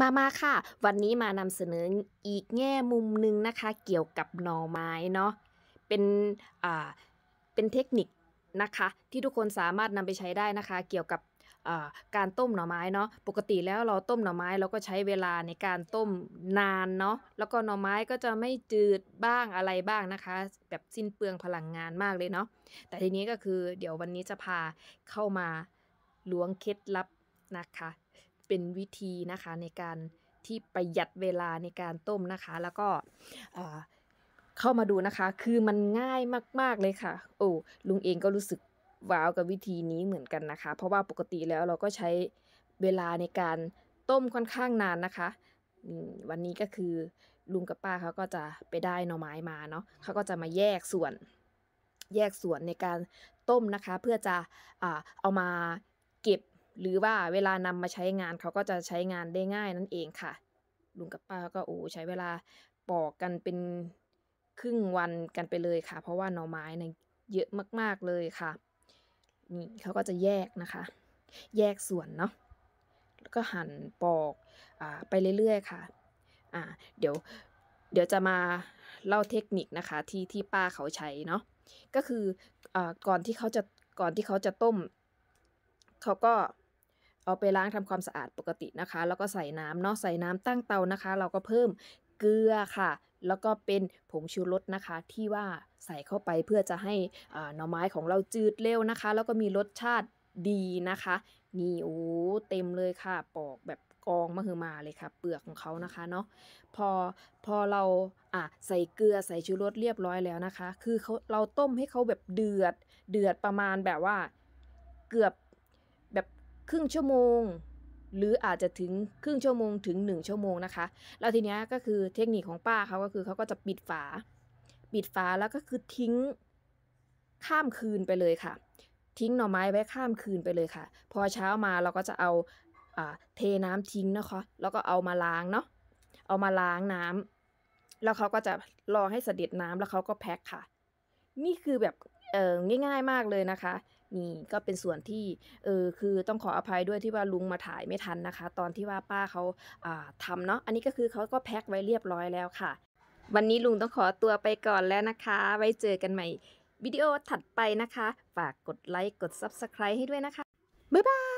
มามาค่ะ วันนี้มานำเสนออีกแง่มุมหนึ่งนะคะ เกี่ยวกับหน่อไม้เนาะ เป็นอ่าเป็นเทคนิคนะคะ ที่ทุกคนสามารถนำไปใช้ได้นะคะ เกี่ยวกับ การต้มหน่อไม้เนาะ ปกติแล้วเราต้มหน่อไม้เราก็ใช้เวลาในการต้มนานเนาะ แล้วก็หน่อไม้ก็จะไม่จืดบ้างอะไรบ้างนะคะ แบบสิ้นเปลืองพลังงานมากเลยเนาะ แต่ทีนี้ก็คือ เดี๋ยววันนี้จะพาเข้ามาล้วงเคล็ดลับนะคะเป็นวิธีนะคะในการที่ประหยัดเวลาในการต้มนะคะ แล้วก็เข้ามาดูนะคะคือมันง่ายมากๆเลยค่ะ โอ้ลุงเองก็รู้สึก ว้าวกับวิธีนี้เหมือนกันนะคะ เพราะว่าปกติแล้วเราก็ใช้เวลาในการต้มค่อนข้างนานนะคะ วันนี้ก็คือลุงกับป้าเขาก็จะไปได้หน่อไม้มาเนาะเขาก็จะมาแยกส่วน แยกส่วนในการต้มนะคะ เพื่อจะอเอามาเก็บหรือว่าเวลานำมาใช้งานเขาก็จะใช้งานได้ง่ายนั่นเองค่ะ ลุงกับป้าก็โอ้ใช้เวลาปอกกันเป็นครึ่งวันกันไปเลยค่ะ เพราะว่าหน่อไม้เนี่ยเยอะมาก ๆเลยค่ะนี่เขาก็จะแยกนะคะ แยกส่วนเนาะแล้วก็หั่นปอกอไปเรื่อยๆค่ะ อ่า เดี๋ยว เดี๋ยวจะมาเล่าเทคนิคนะคะที่ที่ป้าเขาใช้เนาะก็คืออก่อนที่เขาจะก่อนที่เขาจะต้มเขาก็เอาไปล้างทำความสะอาดปกตินะคะ แล้วก็ใส่น้ำเนาะใส่น้ำตั้งเตานะคะ เราก็เพิ่มเกลือค่ะ แล้วก็เป็นผงชูรสนะคะ ที่ว่าใส่เข้าไปเพื่อจะให้หน่อไม้ของเราจืดเร็วนะคะ แล้วก็มีรสชาติดีนะคะนี่โอ้เต็มเลยค่ะปอกแบบกองมะฮือมาเลยค่ะ เปลือกของเขานะคะเนาะพอพอเราอ่ะใส่เกลือใส่ชูรสเรียบร้อยแล้วนะคะ คือเขาเราต้มให้เขาแบบเดือดเดือดประมาณแบบว่าเกือบครึ่งชั่วโมง หรืออาจจะถึงครึ่งชั่วโมงถึง1ชั่วโมงนะคะแล้วทีนี้ก็คือเทคนิคของป้าเขาก็คือเขาก็จะปิดฝาปิดฝาแล้วก็คือทิ้งข้ามคืนไปเลยค่ะ ทิ้งหน่อไม้ไว้ข้ามคืนไปเลยค่ะ พอเช้ามาเราก็จะเอาเทน้ำทิ้งนะคะแล้วก็เอามาล้างเนาะเอามาล้างน้ำ แล้วเขาก็จะรอให้เสด็จน้ำแล้วเขาก็แพ็คค่ะนี่คือแบบเออง่ายๆมากเลยนะคะนี่ก็เป็นส่วนที่เออคือต้องขออภัยด้วยที่ว่าลุงมาถ่ายไม่ทันนะคะ ตอนที่ว่าป้าเขาทำเนาะ อันนี้ก็คือเขาก็แพ็คไว้เรียบร้อยแล้วค่ะ วันนี้ลุงต้องขอตัวไปก่อนแล้วนะคะ ไว้เจอกันใหม่วิดีโอถัดไปนะคะ ฝากกดไลค์กด Subscribe ให้ด้วยนะคะ บ๊ายบาย